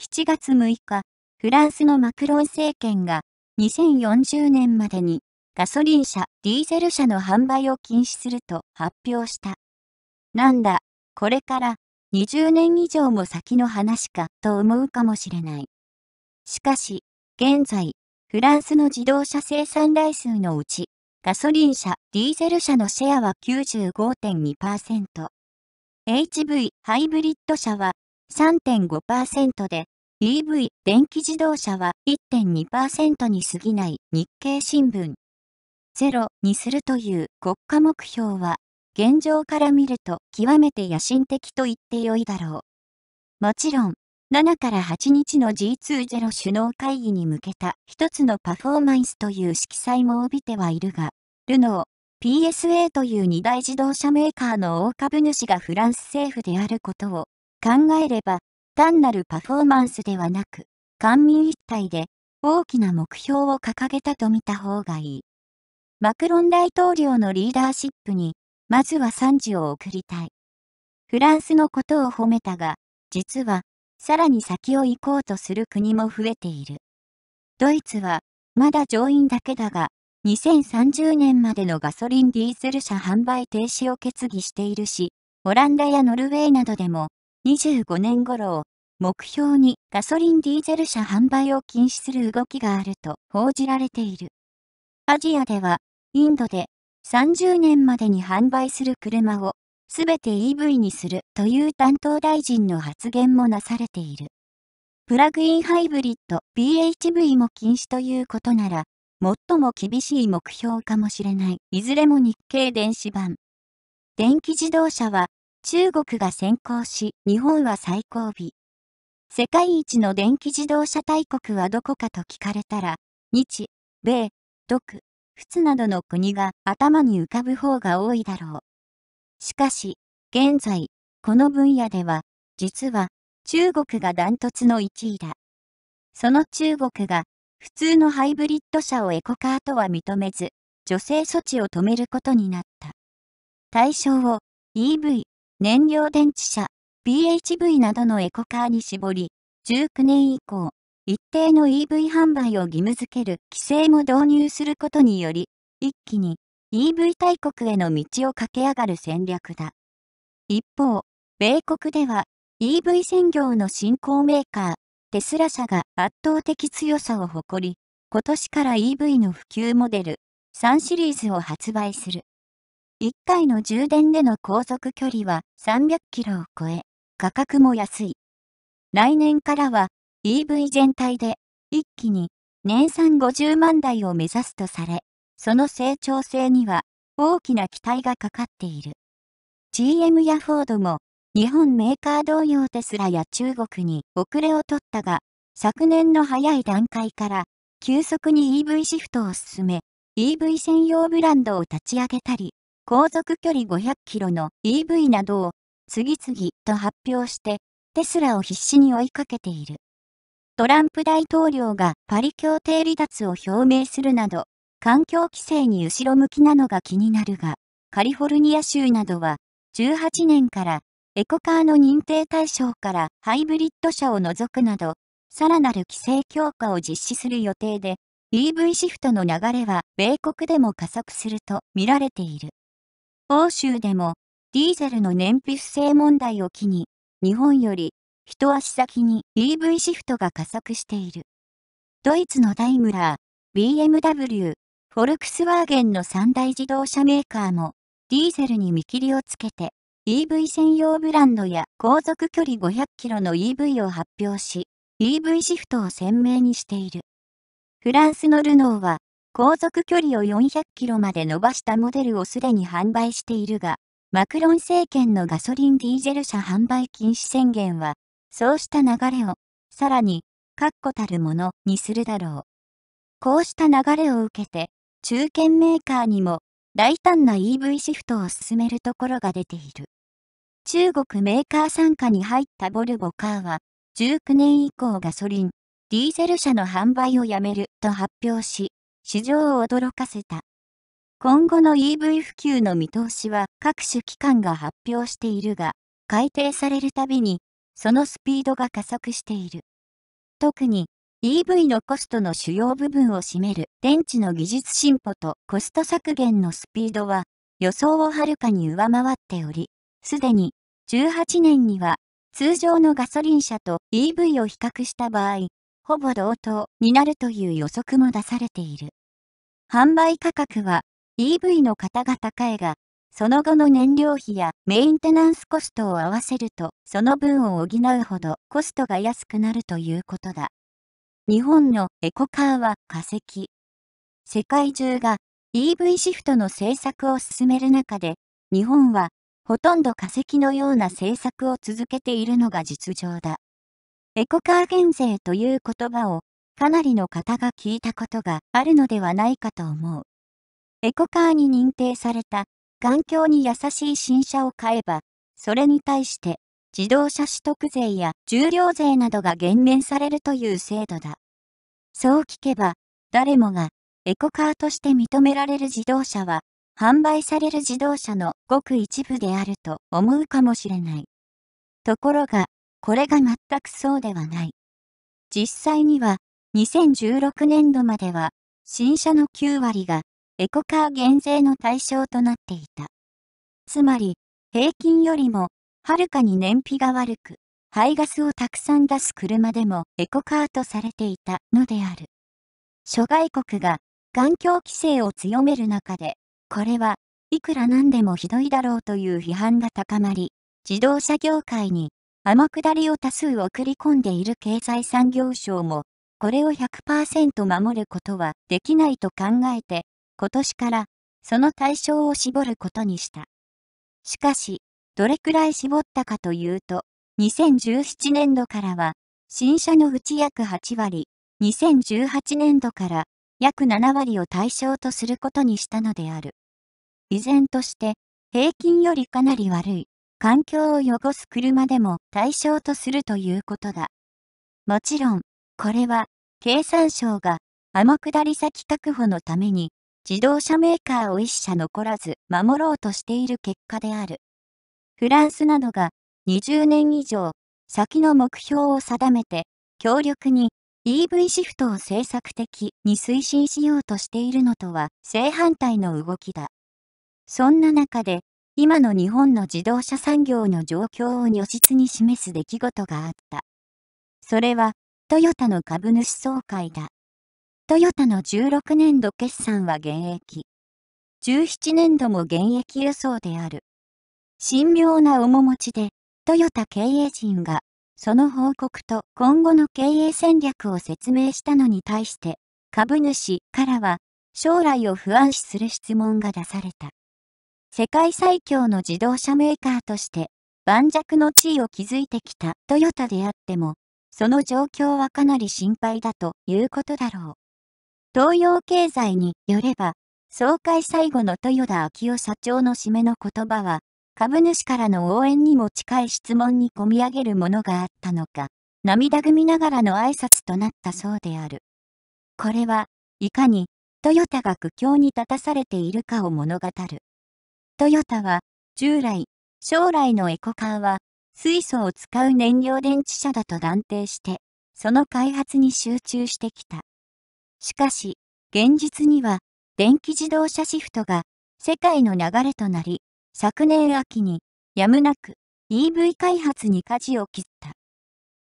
7月6日、フランスのマクロン政権が2040年までにガソリン車、ディーゼル車の販売を禁止すると発表した。なんだ、これから20年以上も先の話かと思うかもしれない。しかし、現在、フランスの自動車生産台数のうち、ガソリン車、ディーゼル車のシェアは95.2%。HV ハイブリッド車は3.5%で、EV 電気自動車は1.2%に過ぎない日経新聞。ゼロにするという国家目標は、現状から見ると極めて野心的と言ってよいだろう。もちろん、7から8日の g 2ロ首脳会議に向けた一つのパフォーマンスという色彩も帯びてはいるが、ルノー、PSA という二大自動車メーカーの大株主がフランス政府であることを考えれば、単なるパフォーマンスではなく、官民一体で大きな目標を掲げたと見た方がいい。マクロン大統領のリーダーシップに、まずは賛辞を送りたい。フランスのことを褒めたが、実は、さらに先を行こうとする国も増えている。ドイツは、まだ上院だけだが、2030年までのガソリンディーゼル車販売停止を決議しているし、オランダやノルウェーなどでも2025年頃を目標にガソリンディーゼル車販売を禁止する動きがあると報じられている。アジアでは、インドで30年までに販売する車を全て EV にするという担当大臣の発言もなされている。プラグインハイブリッド p h v も禁止ということなら、最も厳しい目標かもしれない。いずれも日経電子版。電気自動車は中国が先行し、日本は最後尾。世界一の電気自動車大国はどこかと聞かれたら、日、米、独、仏などの国が頭に浮かぶ方が多いだろう。しかし、現在、この分野では、実は、中国がダントツの1位だ。その中国が、普通のハイブリッド車をエコカーとは認めず、女性措置を止めることになった。対象を EV、燃料電池車、PHV などのエコカーに絞り、19年以降、一定の EV 販売を義務付ける規制も導入することにより、一気に EV 大国への道を駆け上がる戦略だ。一方、米国では EV 専業の新興メーカー、テスラ社が圧倒的強さを誇り、今年から EV の普及モデル3シリーズを発売する。1回の充電での航続距離は300キロを超え、価格も安い。来年からは EV 全体で一気に年産50万台を目指すとされ、その成長性には大きな期待がかかっている。GM やフォードも日本メーカー同様テスラや中国に遅れを取ったが、昨年の早い段階から急速に EV シフトを進め、EV 専用ブランドを立ち上げたり、航続距離500キロの EV などを次々と発表してテスラを必死に追いかけている。トランプ大統領がパリ協定離脱を表明するなど環境規制に後ろ向きなのが気になるがカリフォルニア州などは18年からエコカーの認定対象からハイブリッド車を除くなど、さらなる規制強化を実施する予定で、EV シフトの流れは米国でも加速すると見られている。欧州でも、ディーゼルの燃費不正問題を機に、日本より一足先に EV シフトが加速している。ドイツのダイムラー、BMW、フォルクスワーゲンの三大自動車メーカーも、ディーゼルに見切りをつけて、EV 専用ブランドや航続距離500キロの EV を発表し、EV シフトを鮮明にしている。フランスのルノーは、航続距離を400キロまで伸ばしたモデルをすでに販売しているが、マクロン政権のガソリンディーゼル車販売禁止宣言は、そうした流れを、さらに、確固たるものにするだろう。こうした流れを受けて、中堅メーカーにも、大胆な EV シフトを進めるところが出ている。中国メーカー傘下に入ったボルボカーは、19年以降ガソリン、ディーゼル車の販売をやめると発表し、市場を驚かせた。今後の EV 普及の見通しは各種機関が発表しているが、改定されるたびに、そのスピードが加速している。特に、EV のコストの主要部分を占める電池の技術進歩とコスト削減のスピードは、予想をはるかに上回っており、すでに、18年には、通常のガソリン車と EV を比較した場合、ほぼ同等になるという予測も出されている。販売価格は EV の方が高いが、その後の燃料費やメインテナンスコストを合わせると、その分を補うほどコストが安くなるということだ。日本のエコカーは化石。世界中が EV シフトの政策を進める中で、日本はほとんど化石のような政策を続けているのが実情だ。エコカー減税という言葉をかなりの方が聞いたことがあるのではないかと思う。エコカーに認定された環境に優しい新車を買えば、それに対して自動車取得税や重量税などが減免されるという制度だ。そう聞けば、誰もがエコカーとして認められる自動車は、販売される自動車のごく一部であると思うかもしれない。ところが、これが全くそうではない。実際には、2016年度までは、新車の9割がエコカー減税の対象となっていた。つまり、平均よりも、はるかに燃費が悪く、排ガスをたくさん出す車でもエコカーとされていたのである。諸外国が環境規制を強める中で、これはいくらなんでもひどいだろうという批判が高まり、自動車業界に天下りを多数送り込んでいる経済産業省もこれを100%守ることはできないと考えて、今年からその対象を絞ることにした。しかし、どれくらい絞ったかというと、2017年度からは、新車のうち約8割、2018年度から約7割を対象とすることにしたのである。依然として、平均よりかなり悪い、環境を汚す車でも対象とするということだ。もちろん、これは、経産省が天下り先確保のために、自動車メーカーを一社残らず守ろうとしている結果である。フランスなどが20年以上先の目標を定めて強力に EV シフトを政策的に推進しようとしているのとは正反対の動きだ。そんな中で今の日本の自動車産業の状況を如実に示す出来事があった。それはトヨタの株主総会だ。トヨタの16年度決算は現役。17年度も現役予想である。神妙な面持ちで、トヨタ経営陣が、その報告と今後の経営戦略を説明したのに対して、株主からは、将来を不安視する質問が出された。世界最強の自動車メーカーとして、盤石の地位を築いてきたトヨタであっても、その状況はかなり心配だということだろう。東洋経済によれば、総会最後の豊田昭夫社長の締めの言葉は、株主からの応援にも近い質問に込み上げるものがあったのか、涙ぐみながらの挨拶となったそうである。これは、いかに、トヨタが苦境に立たされているかを物語る。トヨタは、従来、将来のエコカーは、水素を使う燃料電池車だと断定して、その開発に集中してきた。しかし、現実には、電気自動車シフトが世界の流れとなり、昨年秋にやむなく EV 開発に舵を切った。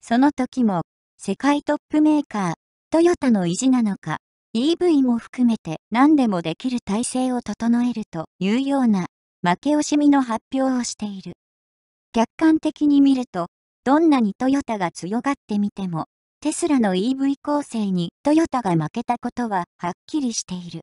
その時も、世界トップメーカー、トヨタの意地なのか、EV も含めて何でもできる体制を整えるというような負け惜しみの発表をしている。客観的に見ると、どんなにトヨタが強がってみても、テスラの EV 構成にトヨタが負けたことははっきりしている。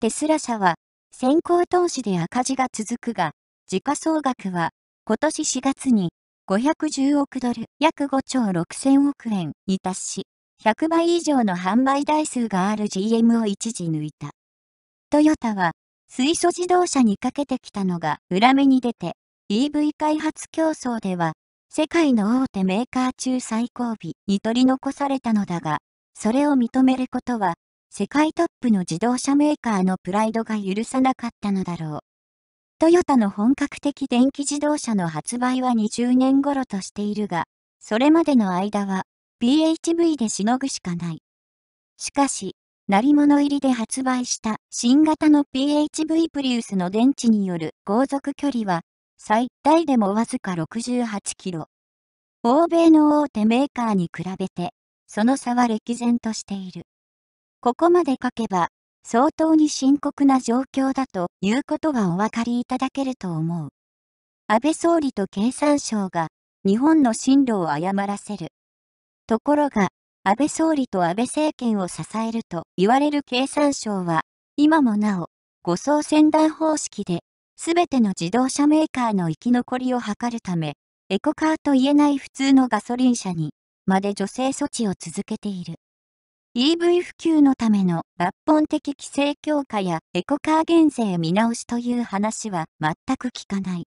テスラ社は、先行投資で赤字が続くが、時価総額は、今年4月に510億ドル約5兆6000億円に達し、100倍以上の販売台数がある GM を一時抜いた。トヨタは、水素自動車にかけてきたのが裏目に出て、EV 開発競争では、世界の大手メーカー中最後尾に取り残されたのだが、それを認めることは、世界トップの自動車メーカーのプライドが許さなかったのだろう。トヨタの本格的電気自動車の発売は20年頃としているが、それまでの間は PHV でしのぐしかない。しかし、鳴り物入りで発売した新型の PHV プリウスの電池による航続距離は最大でもわずか68キロ。欧米の大手メーカーに比べて、その差は歴然としている。ここまで書けば、相当に深刻な状況だということはお分かりいただけると思う。安倍総理と経産省が日本の進路を誤らせる。ところが、安倍総理と安倍政権を支えると言われる経産省は、今もなお、護送船団方式ですべての自動車メーカーの生き残りを図るため、エコカーと言えない普通のガソリン車に、まで助成措置を続けている。EV 普及のための抜本的規制強化やエコカー減税見直しという話は全く聞かない。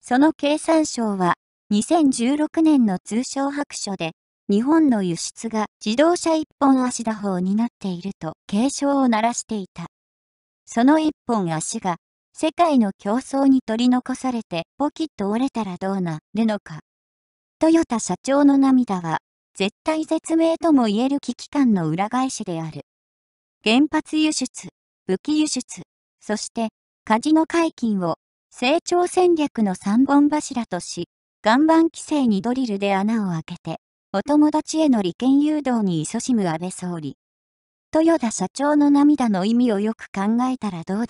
その経産省は2016年の通商白書で日本の輸出が自動車一本足打法になっていると警鐘を鳴らしていた。その一本足が世界の競争に取り残されてポキッと折れたらどうなるのか。トヨタ社長の涙は、絶対絶命とも言える危機感の裏返しである。原発輸出、武器輸出、そしてカジノ解禁を成長戦略の三本柱とし、岩盤規制にドリルで穴を開けて、お友達への利権誘導に勤しむ安倍総理。豊田社長の涙の意味をよく考えたらどうだっ